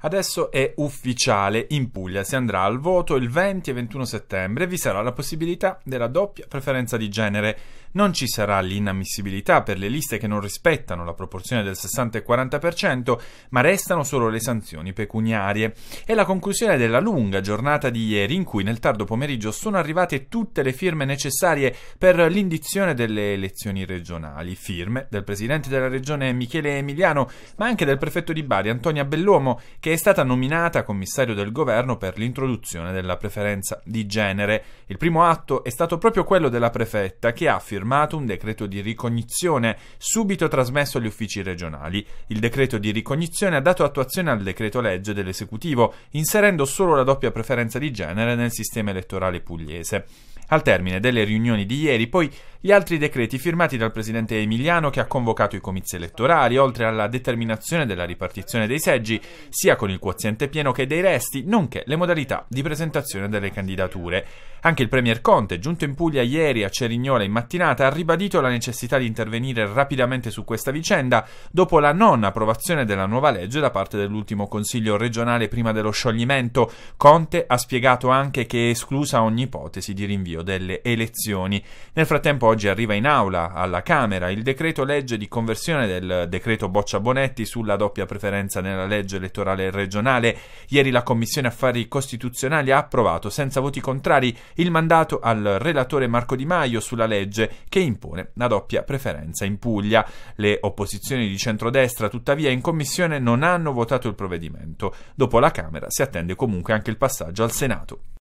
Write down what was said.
Adesso è ufficiale, in Puglia si andrà al voto il 20 e 21 settembre e vi sarà la possibilità della doppia preferenza di genere. Non ci sarà l'inammissibilità per le liste che non rispettano la proporzione del 60 e 40%, ma restano solo le sanzioni pecuniarie. È la conclusione della lunga giornata di ieri in cui nel tardo pomeriggio sono arrivate tutte le firme necessarie per l'indizione delle elezioni regionali, firme del presidente della regione Michele Emiliano, ma anche del prefetto di Bari Antonia Bellomo, che che è stata nominata commissario del governo per l'introduzione della preferenza di genere. Il primo atto è stato proprio quello della prefetta, che ha firmato un decreto di ricognizione subito trasmesso agli uffici regionali. Il decreto di ricognizione ha dato attuazione al decreto legge dell'esecutivo, inserendo solo la doppia preferenza di genere nel sistema elettorale pugliese. Al termine delle riunioni di ieri, poi, gli altri decreti firmati dal presidente Emiliano che ha convocato i comizi elettorali, oltre alla determinazione della ripartizione dei seggi, sia con il quoziente pieno che dei resti, nonché le modalità di presentazione delle candidature. Anche il premier Conte, giunto in Puglia ieri a Cerignola in mattinata, ha ribadito la necessità di intervenire rapidamente su questa vicenda dopo la non approvazione della nuova legge da parte dell'ultimo Consiglio regionale prima dello scioglimento. Conte ha spiegato anche che è esclusa ogni ipotesi di rinvio febbraio delle elezioni. Nel frattempo oggi arriva in aula alla Camera il decreto legge di conversione del decreto Boccia Bonetti sulla doppia preferenza nella legge elettorale regionale. Ieri la Commissione Affari Costituzionali ha approvato senza voti contrari il mandato al relatore Marco Di Maio sulla legge che impone la doppia preferenza in Puglia. Le opposizioni di centrodestra tuttavia in Commissione non hanno votato il provvedimento. Dopo la Camera si attende comunque anche il passaggio al Senato.